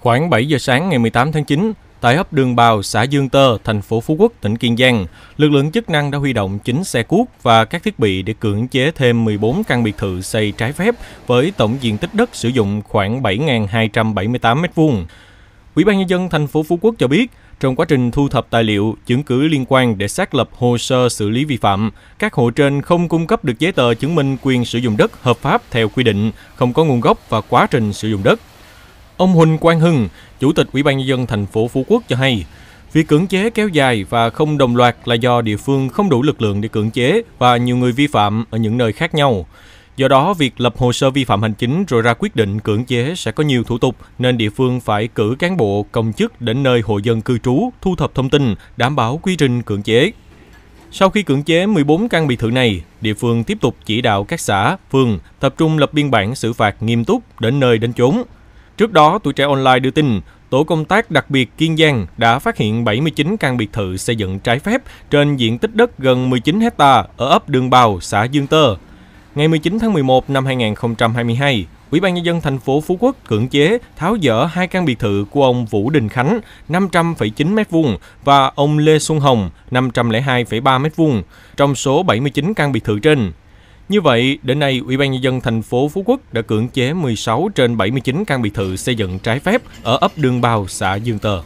Khoảng 7 giờ sáng ngày 18 tháng 9, tại ấp Đường Bào, xã Dương Tơ, thành phố Phú Quốc, tỉnh Kiên Giang, lực lượng chức năng đã huy động 9 xe cuốc và các thiết bị để cưỡng chế thêm 14 căn biệt thự xây trái phép với tổng diện tích đất sử dụng khoảng 7.278 m2. Ủy ban nhân dân thành phố Phú Quốc cho biết, trong quá trình thu thập tài liệu, chứng cứ liên quan để xác lập hồ sơ xử lý vi phạm, các hộ trên không cung cấp được giấy tờ chứng minh quyền sử dụng đất hợp pháp theo quy định, không có nguồn gốc và quá trình sử dụng đất. Ông Huỳnh Quang Hưng, Chủ tịch Ủy ban nhân dân thành phố Phú Quốc cho hay, việc cưỡng chế kéo dài và không đồng loạt là do địa phương không đủ lực lượng để cưỡng chế và nhiều người vi phạm ở những nơi khác nhau. Do đó, việc lập hồ sơ vi phạm hành chính rồi ra quyết định cưỡng chế sẽ có nhiều thủ tục nên địa phương phải cử cán bộ, công chức đến nơi hộ dân cư trú thu thập thông tin, đảm bảo quy trình cưỡng chế. Sau khi cưỡng chế 14 căn biệt thự này, địa phương tiếp tục chỉ đạo các xã, phường tập trung lập biên bản xử phạt nghiêm túc đến nơi đến chốn, Trước đó, tuổi trẻ online đưa tin, Tổ công tác đặc biệt Kiên Giang đã phát hiện 79 căn biệt thự xây dựng trái phép trên diện tích đất gần 19 hecta ở ấp Đường Bào, xã Dương Tơ. Ngày 19 tháng 11 năm 2022, Ủy ban nhân dân thành phố Phú Quốc cưỡng chế tháo dỡ hai căn biệt thự của ông Vũ Đình Khánh 500,9 m2 và ông Lê Xuân Hồng 502,3 m2 trong số 79 căn biệt thự trên. Như vậy, đến nay, Ủy ban Nhân dân thành phố Phú Quốc đã cưỡng chế 16 trên 79 căn biệt thự xây dựng trái phép ở ấp Đường Bào, xã Dương Tờ.